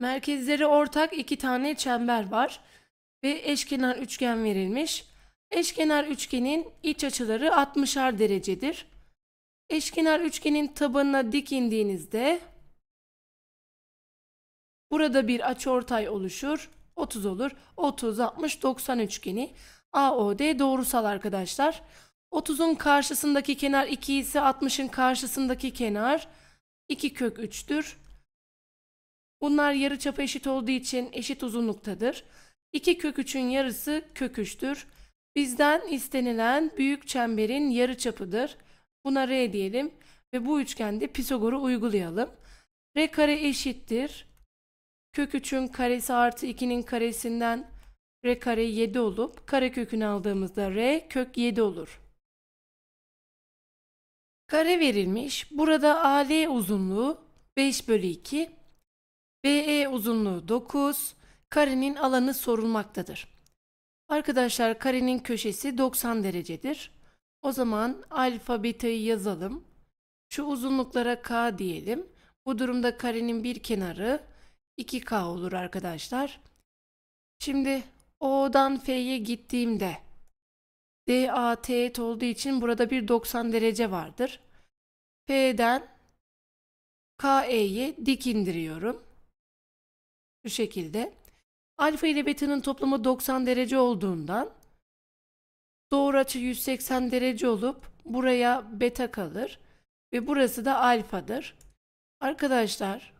Merkezleri ortak iki tane çember var ve eşkenar üçgen verilmiş. Eşkenar üçgenin iç açıları 60'ar derecedir. Eşkenar üçgenin tabanına dik indiğinizde burada bir açıortay oluşur. 30 olur. 30, 60, 90 üçgeni. AOD doğrusal arkadaşlar. 30'un karşısındaki kenar 2 ise 60'ın karşısındaki kenar 2 kök 3'tür. Bunlar yarı yarıçapı eşit olduğu için eşit uzunluktadır. 2 kök 3'ün yarısı kök 3'tür. Bizden istenilen büyük çemberin yarı çapıdır. Buna R diyelim ve bu üçgende Pisagor'u uygulayalım. R kare eşittir. Kök 3'ün karesi artı 2'nin karesinden R kare 7 olup kare kökünü aldığımızda R kök 7 olur. Kare verilmiş. Burada AL uzunluğu 5 bölü 2. BE uzunluğu 9, karenin alanı sorulmaktadır. Arkadaşlar karenin köşesi 90 derecedir. O zaman alfa beta'yı yazalım. Şu uzunluklara k diyelim. Bu durumda karenin bir kenarı 2k olur arkadaşlar. Şimdi O'dan F'ye gittiğimde DA teğet olduğu için burada bir 90 derece vardır. F'den KE'ye dik indiriyorum. Şu şekilde. Alfa ile beta'nın toplamı 90 derece olduğundan doğru açı 180 derece olup buraya beta kalır ve burası da alfadır. Arkadaşlar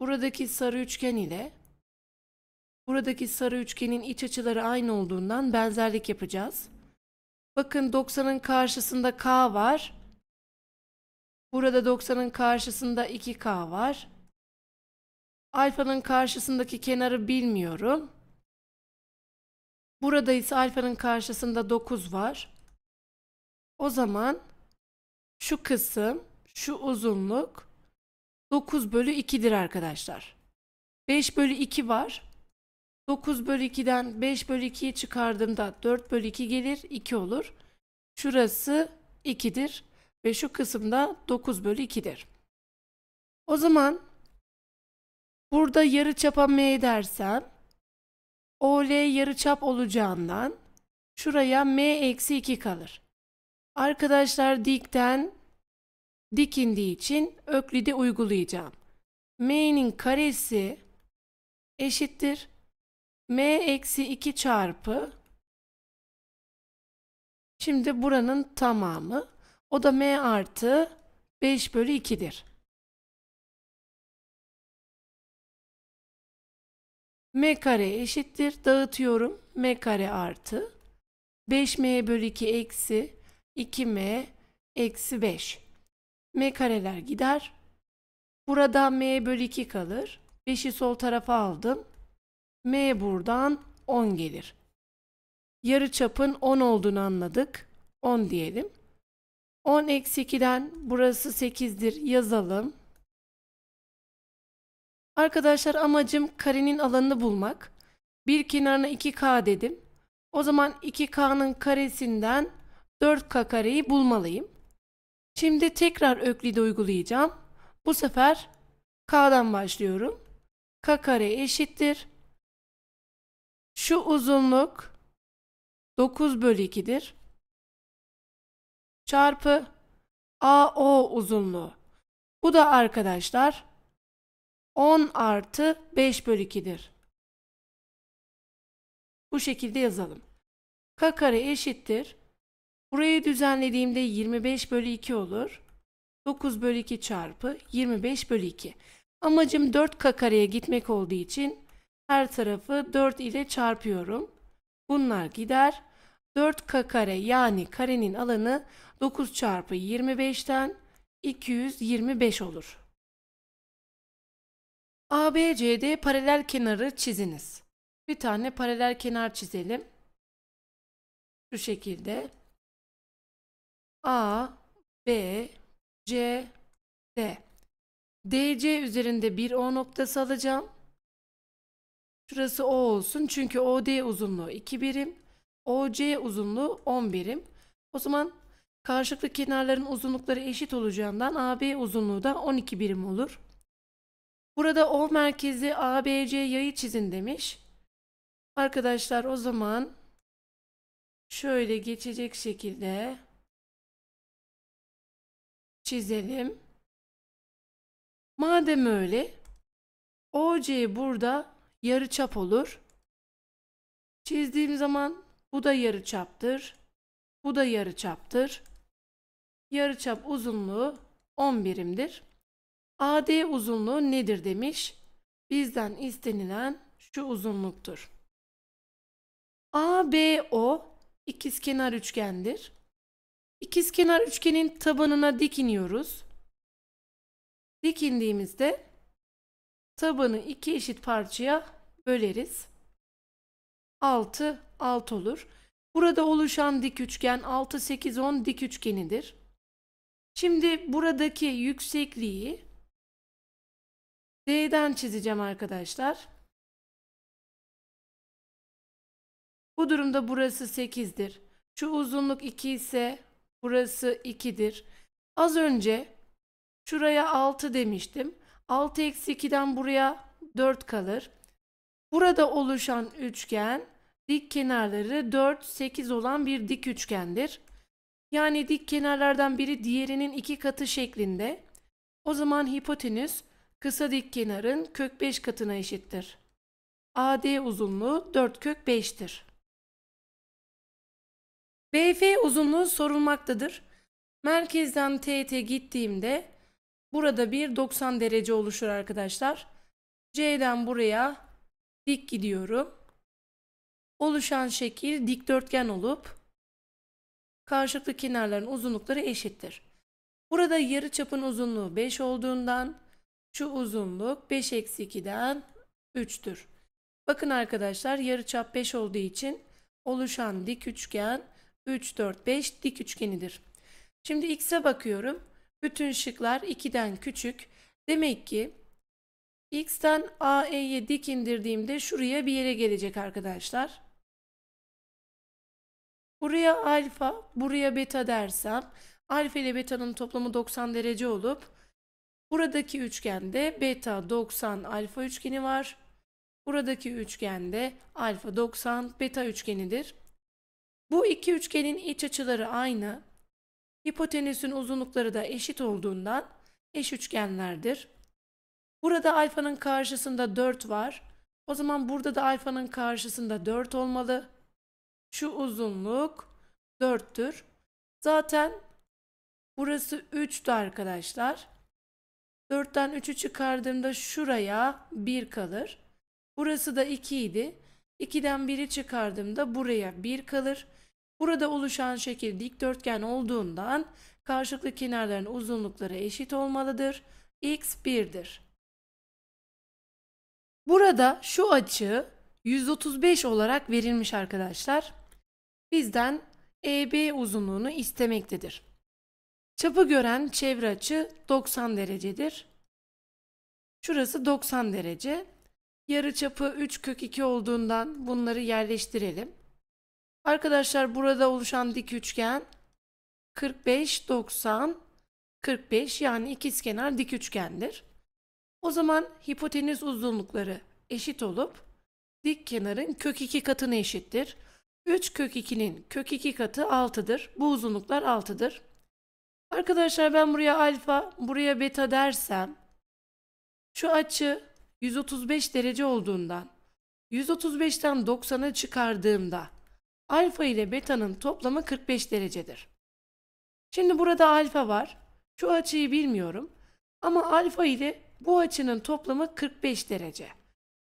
buradaki sarı üçgen ile buradaki sarı üçgenin iç açıları aynı olduğundan benzerlik yapacağız. Bakın 90'ın karşısında k var. Burada 90'ın karşısında 2k var. Alfanın karşısındaki kenarı bilmiyorum. Burada ise alfanın karşısında 9 var. O zaman şu kısım, şu uzunluk 9 bölü 2'dir arkadaşlar. 5 bölü 2 var. 9 bölü 2'den 5 bölü 2'yi çıkardığımda 4 bölü 2 gelir 2 olur. Şurası 2'dir ve şu kısımda 9 bölü 2'dir. O zaman Burada yarı çapa m dersem OL yarı çap olacağından şuraya m eksi 2 kalır. Arkadaşlar dikten dik indiği için öklidi uygulayacağım. m'nin karesi eşittir m eksi 2 çarpı şimdi buranın tamamı o da m artı 5 bölü 2'dir. m kare eşittir. Dağıtıyorum. m kare artı 5m bölü 2 eksi 2m eksi 5. m kareler gider. Burada m bölü 2 kalır. 5'i sol tarafa aldım. m buradan 10 gelir. Yarı çapın 10 olduğunu anladık. 10 diyelim. 10 eksi 2'den burası 8'dir yazalım. Arkadaşlar amacım karenin alanını bulmak. Bir kenarına 2K dedim. O zaman 2K'nın karesinden 4K kareyi bulmalıyım. Şimdi tekrar öklidi uygulayacağım. Bu sefer K'dan başlıyorum. K kare eşittir. Şu uzunluk 9 bölü 2'dir. Çarpı AO uzunluğu. Bu da arkadaşlar 10 artı 5 bölü 2'dir. Bu şekilde yazalım. K kare eşittir. Burayı düzenlediğimde 25 bölü 2 olur. 9 bölü 2 çarpı 25 bölü 2. Amacım 4 k kareye gitmek olduğu için her tarafı 4 ile çarpıyorum. Bunlar gider. 4k kare yani karenin alanı 9 çarpı 25'ten 225 olur. ABCD paralel kenarı çiziniz. Bir tane paralel kenar çizelim. Şu şekilde. A, B, C, D. DC üzerinde bir O noktası alacağım. Şurası O olsun çünkü OD uzunluğu 2 birim. OC uzunluğu 10 birim. O zaman karşılıklı kenarların uzunlukları eşit olacağından AB uzunluğu da 12 birim olur. Burada O merkezi ABC yayı çizin demiş. Arkadaşlar o zaman şöyle geçecek şekilde çizelim. Madem öyle OC burada yarı çap olur. Çizdiğim zaman bu da yarı çaptır. Bu da yarı çaptır. Yarı çap uzunluğu 10 birimdir. AD uzunluğu nedir demiş. Bizden istenilen şu uzunluktur. ABO ikizkenar üçgendir. İkizkenar üçgenin tabanına dik iniyoruz. Dik indiğimizde tabanı iki eşit parçaya böleriz. 6 6 olur. Burada oluşan dik üçgen 6 8 10 dik üçgenidir. Şimdi buradaki yüksekliği D'den çizeceğim arkadaşlar. Bu durumda burası 8'dir. Şu uzunluk 2 ise burası 2'dir. Az önce şuraya 6 demiştim. 6 eksi 2'den buraya 4 kalır. Burada oluşan üçgen dik kenarları 4, 8 olan bir dik üçgendir. Yani dik kenarlardan biri diğerinin iki katı şeklinde. O zaman hipotenüs kısa dik kenarın kök 5 katına eşittir. AD uzunluğu 4 kök 5'tir. BF uzunluğu sorulmaktadır. Merkezden TT gittiğimde burada bir 90 derece oluşur arkadaşlar. C'den buraya dik gidiyorum. Oluşan şekil dikdörtgen olup karşılıklı kenarların uzunlukları eşittir. Burada yarı çapın uzunluğu 5 olduğundan şu uzunluk 5 eksi 2'den 3'tür. Bakın arkadaşlar yarıçap 5 olduğu için oluşan dik üçgen 3, 4, 5 dik üçgenidir. Şimdi x'e bakıyorum. Bütün şıklar 2'den küçük. Demek ki x'ten AE'ye dik indirdiğimde şuraya bir yere gelecek arkadaşlar. Buraya alfa, buraya beta dersem alfa ile betanın toplamı 90 derece olup Buradaki üçgende beta 90 alfa üçgeni var. Buradaki üçgende alfa 90 beta üçgenidir. Bu iki üçgenin iç açıları aynı. Hipotenüsün uzunlukları da eşit olduğundan eş üçgenlerdir. Burada alfanın karşısında 4 var. O zaman burada da alfanın karşısında 4 olmalı. Şu uzunluk 4'tür. Zaten burası 3'tü arkadaşlar. 4'ten 3'ü çıkardığımda şuraya 1 kalır. Burası da 2 idi. 2'den 1'i çıkardığımda buraya 1 kalır. Burada oluşan şekil dikdörtgen olduğundan karşılıklı kenarların uzunlukları eşit olmalıdır. X 1'dir. Burada şu açı 135 olarak verilmiş arkadaşlar. Bizden EB uzunluğunu istemektedir. Çapı gören çevre açı 90 derecedir. Şurası 90 derece. Yarı çapı 3 kök 2 olduğundan bunları yerleştirelim. Arkadaşlar burada oluşan dik üçgen 45, 90, 45 yani ikizkenar dik üçgendir. O zaman hipotenüs uzunlukları eşit olup dik kenarın kök 2 katına eşittir. 3 kök 2'nin kök 2 katı 6'dır. Bu uzunluklar 6'dır. Arkadaşlar ben buraya alfa, buraya beta dersem şu açı 135 derece olduğundan 135'ten 90'a çıkardığımda alfa ile beta'nın toplamı 45 derecedir. Şimdi burada alfa var. Şu açıyı bilmiyorum. Ama alfa ile bu açının toplamı 45 derece.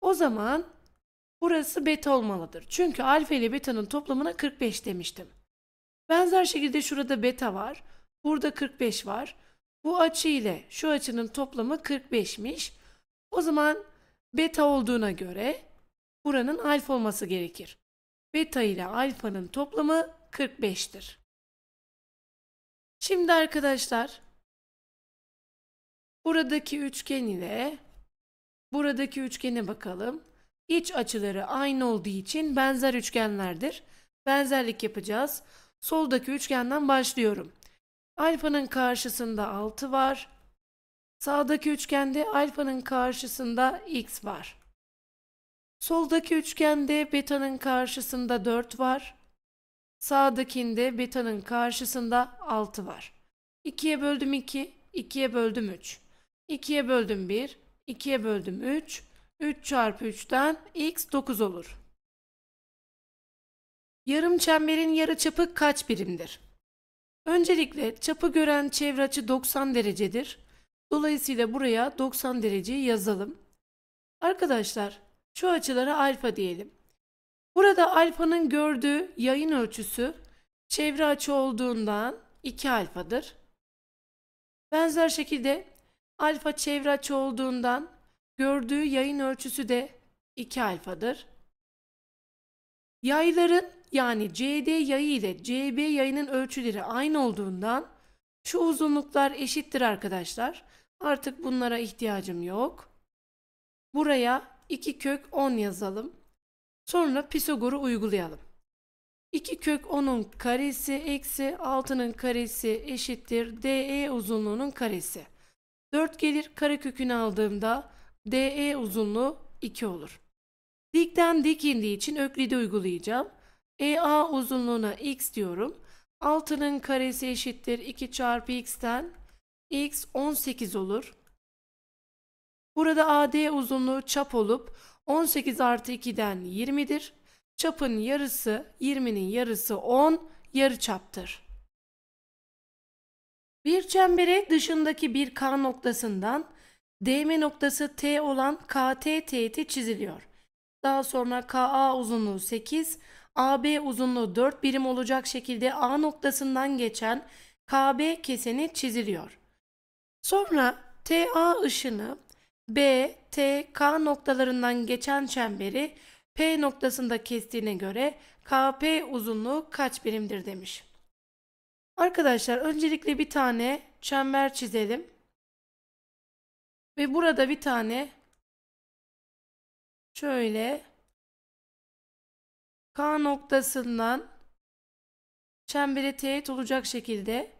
O zaman burası beta olmalıdır. Çünkü alfa ile beta'nın toplamına 45 demiştim. Benzer şekilde şurada beta var. Burada 45 var. Bu açı ile şu açının toplamı 45'miş. O zaman beta olduğuna göre buranın alfa olması gerekir. Beta ile alfanın toplamı 45'tir. Şimdi arkadaşlar buradaki üçgen ile buradaki üçgene bakalım. İç açıları aynı olduğu için benzer üçgenlerdir. Benzerlik yapacağız. Soldaki üçgenden başlıyorum. Alfanın karşısında 6 var. Sağdaki üçgende alfanın karşısında x var. Soldaki üçgende beta'nın karşısında 4 var. Sağdakinde beta'nın karşısında 6 var. 2'ye böldüm 2, 2'ye böldüm 3. 2'ye böldüm 1, 2'ye böldüm 3. 3 çarpı 3'ten x 9 olur. Yarım çemberin yarı çapı kaç birimdir? Öncelikle çapı gören çevre açı 90 derecedir. Dolayısıyla buraya 90 dereceyi yazalım. Arkadaşlar şu açılara alfa diyelim. Burada alfanın gördüğü yayın ölçüsü çevre açı olduğundan 2 alfadır. Benzer şekilde alfa çevre açı olduğundan gördüğü yayın ölçüsü de 2 alfadır. Yayların yani CD yayı ile CB yayının ölçüleri aynı olduğundan şu uzunluklar eşittir arkadaşlar. Artık bunlara ihtiyacım yok. Buraya 2 kök 10 yazalım. Sonra Pisagor'u uygulayalım. 2 kök 10'un karesi eksi 6'nın karesi eşittir DE uzunluğunun karesi. 4 gelir karekökünü aldığımda DE uzunluğu 2 olur. Dikten dik indiği için Öklid'i uygulayacağım. EA uzunluğuna x diyorum. 6'nın karesi eşittir 2 çarpı x'ten x 18 olur. Burada AD uzunluğu çap olup 18 artı 2'den 20'dir. Çapın yarısı 20'nin yarısı 10 yarı çaptır. Bir çembere dışındaki bir K noktasından DM noktası T olan KT teğeti çiziliyor. Daha sonra KA uzunluğu 8, AB uzunluğu 4 birim olacak şekilde A noktasından geçen KB keseni çiziliyor. Sonra TA ışını B, T, K noktalarından geçen çemberi P noktasında kestiğine göre KP uzunluğu kaç birimdir demiş. Arkadaşlar öncelikle bir tane çember çizelim. Ve burada bir tane şöyle K noktasından çembere teğet olacak şekilde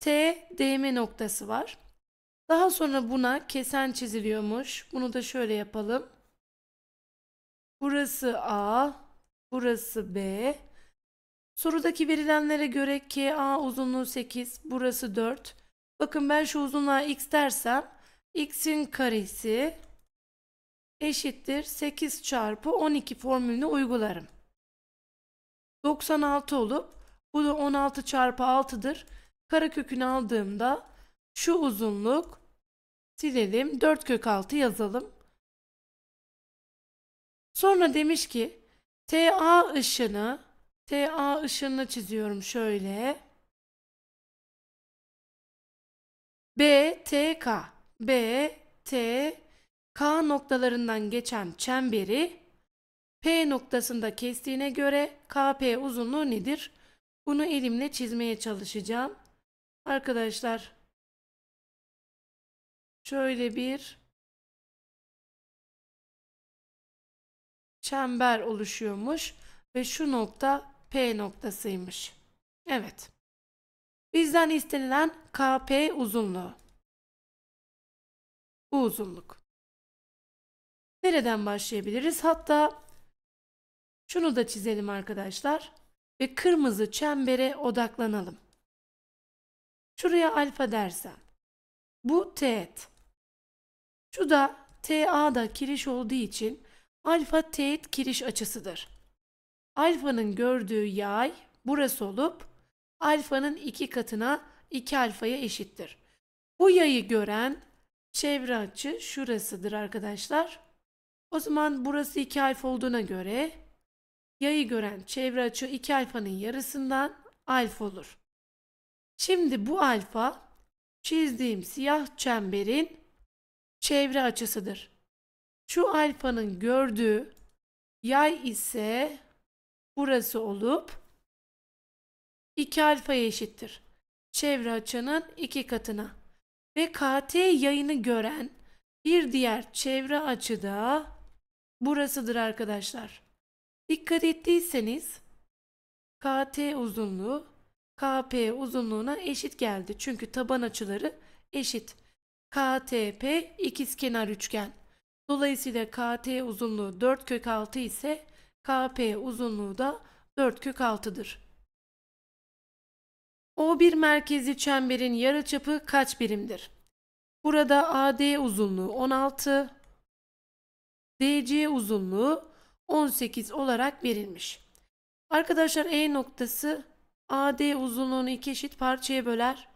T değme noktası var. Daha sonra buna kesen çiziliyormuş. Bunu da şöyle yapalım. Burası A, burası B. Sorudaki verilenlere göre KA uzunluğu 8, burası 4. Bakın ben şu uzunluğa x dersem x'in karesi eşittir 8 çarpı 12 formülünü uygularım. 96 olup bu da 16 çarpı 6'dır. Kara aldığımda şu uzunluk silelim 4 kök 6 yazalım. Sonra demiş ki TA ışını TA ışını çiziyorum şöyle. BTK BTK noktalarından geçen çemberi P noktasında kestiğine göre KP uzunluğu nedir? Bunu elimle çizmeye çalışacağım. Arkadaşlar şöyle bir çember oluşuyormuş ve şu nokta P noktasıymış. Evet. Bizden istenilen KP uzunluğu. Bu uzunluk. Nereden başlayabiliriz? Hatta şunu da çizelim arkadaşlar ve kırmızı çembere odaklanalım. Şuraya alfa dersem bu teğet. Şu da TA'da kiriş olduğu için alfa teğet kiriş açısıdır. Alfanın gördüğü yay burası olup alfanın iki katına iki alfaya eşittir. Bu yayı gören çevre açı şurasıdır arkadaşlar. O zaman burası iki alfa olduğuna göre Yayı gören çevre açı iki alfanın yarısından alfa olur. Şimdi bu alfa çizdiğim siyah çemberin çevre açısıdır. Şu alfanın gördüğü yay ise burası olup 2 alfaya eşittir. Çevre açının 2 katına. Ve KT yayını gören bir diğer çevre açı da burasıdır arkadaşlar. Dikkat ettiyseniz KT uzunluğu KP uzunluğuna eşit geldi. Çünkü taban açıları eşit. KTP ikizkenar üçgen. Dolayısıyla KT uzunluğu 4 kök 6 ise KP uzunluğu da 4 kök 6'dır. O1 merkezi çemberin yarıçapı kaç birimdir? Burada AD uzunluğu 16, DC uzunluğu 18 olarak verilmiş. Arkadaşlar E noktası AD uzunluğunu iki eşit parçaya böler.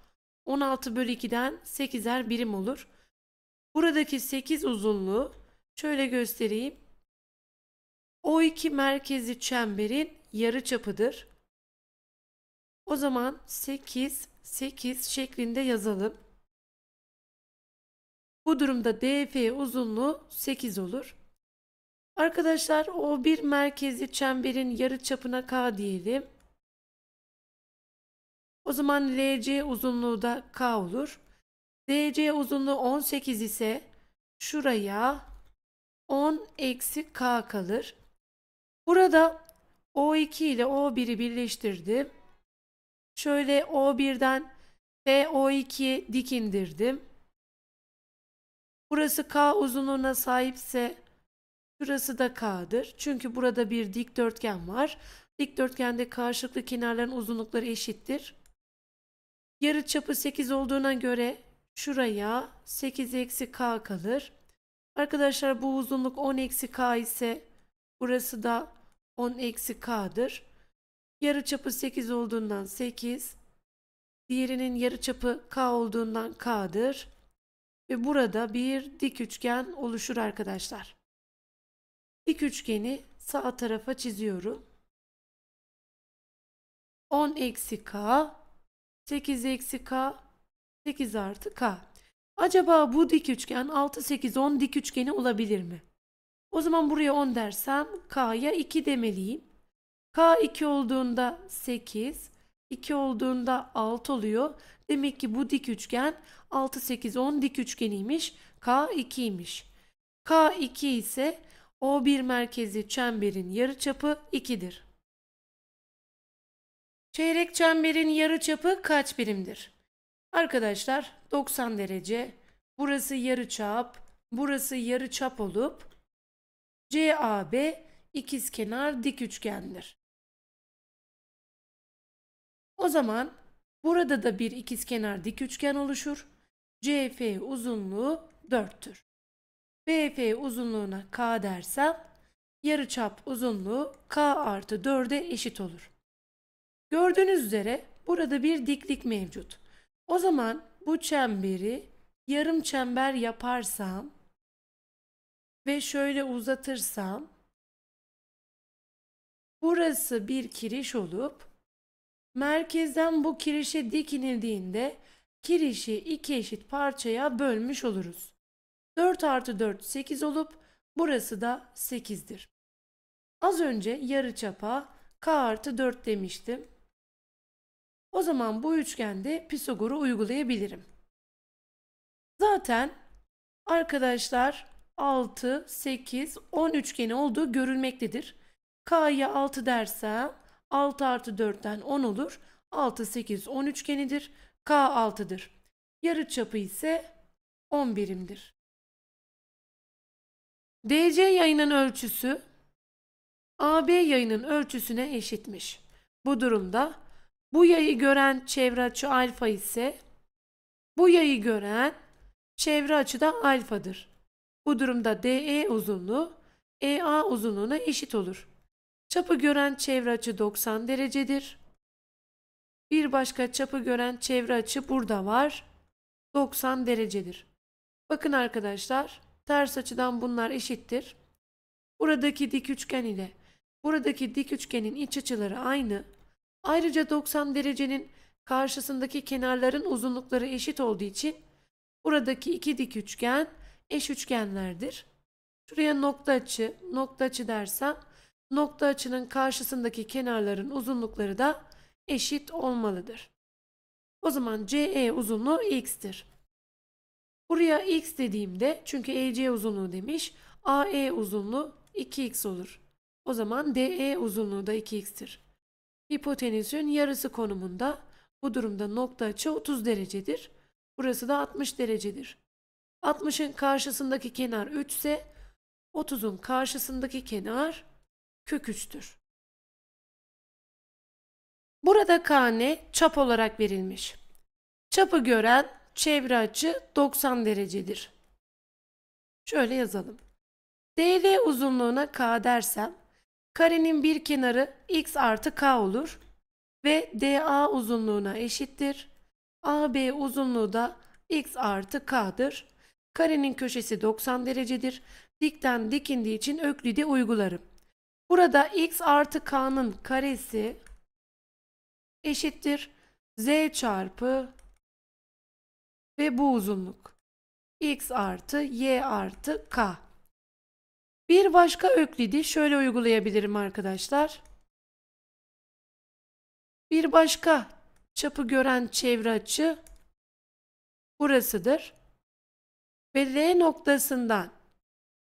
16 bölü 2'den 8'er birim olur. Buradaki 8 uzunluğu şöyle göstereyim. o iki merkezi çemberin yarı çapıdır. O zaman 8, 8 şeklinde yazalım. Bu durumda DF uzunluğu 8 olur. Arkadaşlar o bir merkezi çemberin yarı çapına K diyelim. O zaman LC uzunluğu da K olur. DC uzunluğu 18 ise şuraya 10 eksi K kalır. Burada O2 ile O1'i birleştirdim. Şöyle O1'den FO2'ye dik indirdim. Burası K uzunluğuna sahipse Şurası da K'dır. Çünkü burada bir dikdörtgen var. Dikdörtgende karşılıklı kenarların uzunlukları eşittir. Yarı çapı 8 olduğuna göre şuraya 8 eksi K kalır. Arkadaşlar bu uzunluk 10 eksi K ise burası da 10 eksi K'dır. Yarı çapı 8 olduğundan 8. Diğerinin yarı çapı K olduğundan K'dır. Ve burada bir dik üçgen oluşur arkadaşlar. Dik üçgeni sağ tarafa çiziyorum. 10 eksi k 8 eksi k 8 artı k. Acaba bu dik üçgen 6 8 10 dik üçgeni olabilir mi? O zaman buraya 10 dersem k'ya 2 demeliyim. k 2 olduğunda 8 2 olduğunda 6 oluyor. Demek ki bu dik üçgen 6 8 10 dik üçgeniymiş. k 2'ymiş. k 2 ise o bir merkezi çemberin yarı çapı 2'dir. Çeyrek çemberin yarı çapı kaç birimdir? Arkadaşlar 90 derece burası yarı çap, burası yarı çap olup CAB ikizkenar dik üçgendir. O zaman burada da bir ikizkenar dik üçgen oluşur. CF uzunluğu 4'tür. BF uzunluğuna K dersem yarıçap uzunluğu K artı 4'e eşit olur. Gördüğünüz üzere burada bir diklik mevcut. O zaman bu çemberi yarım çember yaparsam ve şöyle uzatırsam burası bir kiriş olup merkezden bu kirişe dik kirişi iki eşit parçaya bölmüş oluruz. 4 artı 4 8 olup burası da 8'dir. Az önce yarı çapa k artı 4 demiştim. O zaman bu üçgende Pisagor'u uygulayabilirim. Zaten arkadaşlar 6, 8, 10 üçgeni olduğu görülmektedir. K'ya 6 dersem 6 artı 4'ten 10 olur. 6, 8, 10 üçgenidir. K 6'dır. Yarı çapı ise 10 birimdir. DC yayının ölçüsü AB yayının ölçüsüne eşitmiş. Bu durumda bu yayı gören çevre açı alfa ise bu yayı gören çevre açı da alfadır. Bu durumda DE uzunluğu EA uzunluğuna eşit olur. Çapı gören çevre açı 90 derecedir. Bir başka çapı gören çevre açı burada var. 90 derecedir. Bakın arkadaşlar Ters açıdan bunlar eşittir. Buradaki dik üçgen ile buradaki dik üçgenin iç açıları aynı. Ayrıca 90 derecenin karşısındaki kenarların uzunlukları eşit olduğu için buradaki iki dik üçgen eş üçgenlerdir. Şuraya nokta açı, nokta açı dersem nokta açının karşısındaki kenarların uzunlukları da eşit olmalıdır. O zaman CE uzunluğu x'tir. Buraya x dediğimde çünkü EC uzunluğu demiş. AE uzunluğu 2x olur. O zaman DE uzunluğu da 2x'tir. Hipotenüsün yarısı konumunda bu durumda nokta açı 30 derecedir. Burası da 60 derecedir. 60'ın karşısındaki kenar 3 ise 30'un karşısındaki kenar kök 3'tür. Burada KN çap olarak verilmiş. Çapı gören çevre açı 90 derecedir. Şöyle yazalım. DL uzunluğuna K dersem karenin bir kenarı x artı k olur ve DA uzunluğuna eşittir. AB uzunluğu da x artı k'dır. Karenin köşesi 90 derecedir. Dikten dikindiği için öklidi uygularım. Burada x artı k'nın karesi eşittir z çarpı ve bu uzunluk. x artı y artı k. Bir başka öklidi şöyle uygulayabilirim arkadaşlar. Bir başka çapı gören çevre açı burasıdır. Ve L noktasından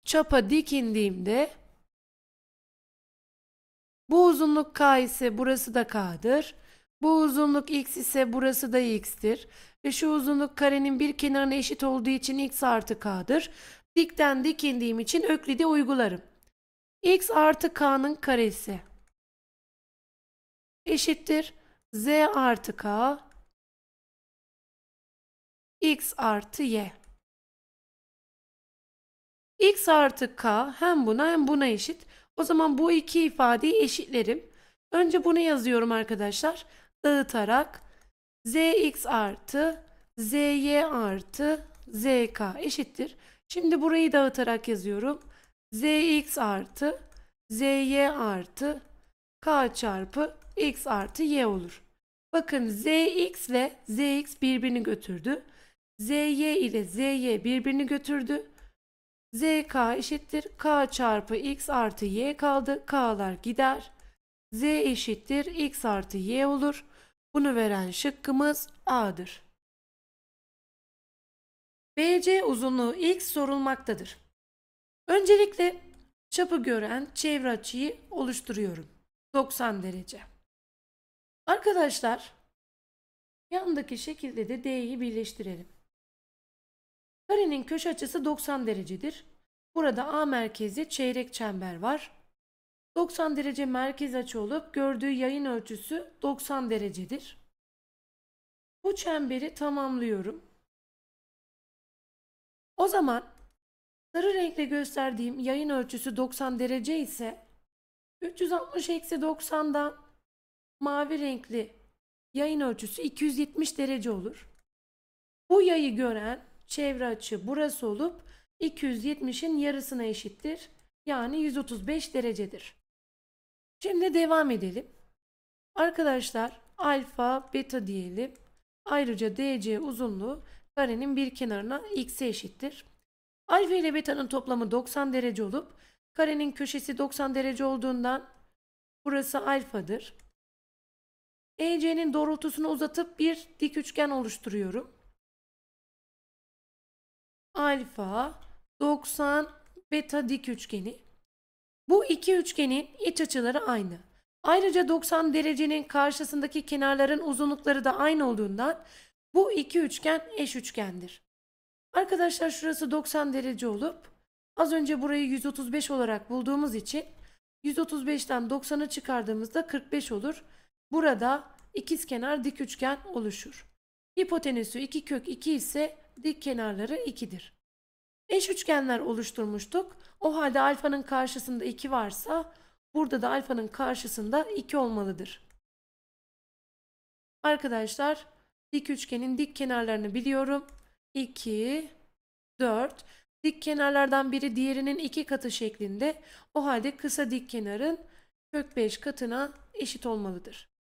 çapa dik indiğimde bu uzunluk K ise burası da K'dır. Bu uzunluk X ise burası da X'tir ve şu uzunluk karenin bir kenarına eşit olduğu için x artı k'dır. Dikten indiğim için Öklidi uygularım. x artı k'nın karesi eşittir z artı k x artı y. x artı k hem buna hem buna eşit. O zaman bu iki ifadeyi eşitlerim. Önce bunu yazıyorum arkadaşlar. Dağıtarak zx artı zy artı zk eşittir. Şimdi burayı dağıtarak yazıyorum. zx artı zy artı k çarpı x artı y olur. Bakın zx ve zx birbirini götürdü. zy ile zy birbirini götürdü. zk eşittir k çarpı x artı y kaldı. k'lar gider. z eşittir x artı y olur. Bunu veren şıkkımız A'dır. BC uzunluğu ilk sorulmaktadır. Öncelikle çapı gören çevre açıyı oluşturuyorum. 90 derece. Arkadaşlar yandaki şekilde de D'yi birleştirelim. Karenin köşe açısı 90 derecedir. Burada A merkezi çeyrek çember var. 90 derece merkez açı olup gördüğü yayın ölçüsü 90 derecedir. Bu çemberi tamamlıyorum. O zaman sarı renkle gösterdiğim yayın ölçüsü 90 derece ise 360 eksi 90'dan mavi renkli yayın ölçüsü 270 derece olur. Bu yayı gören çevre açı burası olup 270'in yarısına eşittir. Yani 135 derecedir. Şimdi devam edelim. Arkadaşlar alfa beta diyelim. Ayrıca DC uzunluğu karenin bir kenarına x'e eşittir. Alfa ile beta'nın toplamı 90 derece olup karenin köşesi 90 derece olduğundan burası alfadır. EC'nin doğrultusunu uzatıp bir dik üçgen oluşturuyorum. Alfa 90 beta dik üçgeni. Bu iki üçgenin iç açıları aynı. Ayrıca 90 derecenin karşısındaki kenarların uzunlukları da aynı olduğundan bu iki üçgen eş üçgendir. Arkadaşlar şurası 90 derece olup az önce burayı 135 olarak bulduğumuz için 135'ten 90'ı çıkardığımızda 45 olur. Burada ikiz kenar dik üçgen oluşur. Hipotenüsü 2 kök 2 ise dik kenarları 2'dir. Eş üçgenler oluşturmuştuk. O halde alfanın karşısında 2 varsa burada da alfanın karşısında 2 olmalıdır. Arkadaşlar dik üçgenin dik kenarlarını biliyorum. 2, 4. Dik kenarlardan biri diğerinin 2 katı şeklinde. O halde kısa dik kenarın kök 5 katına eşit olmalıdır.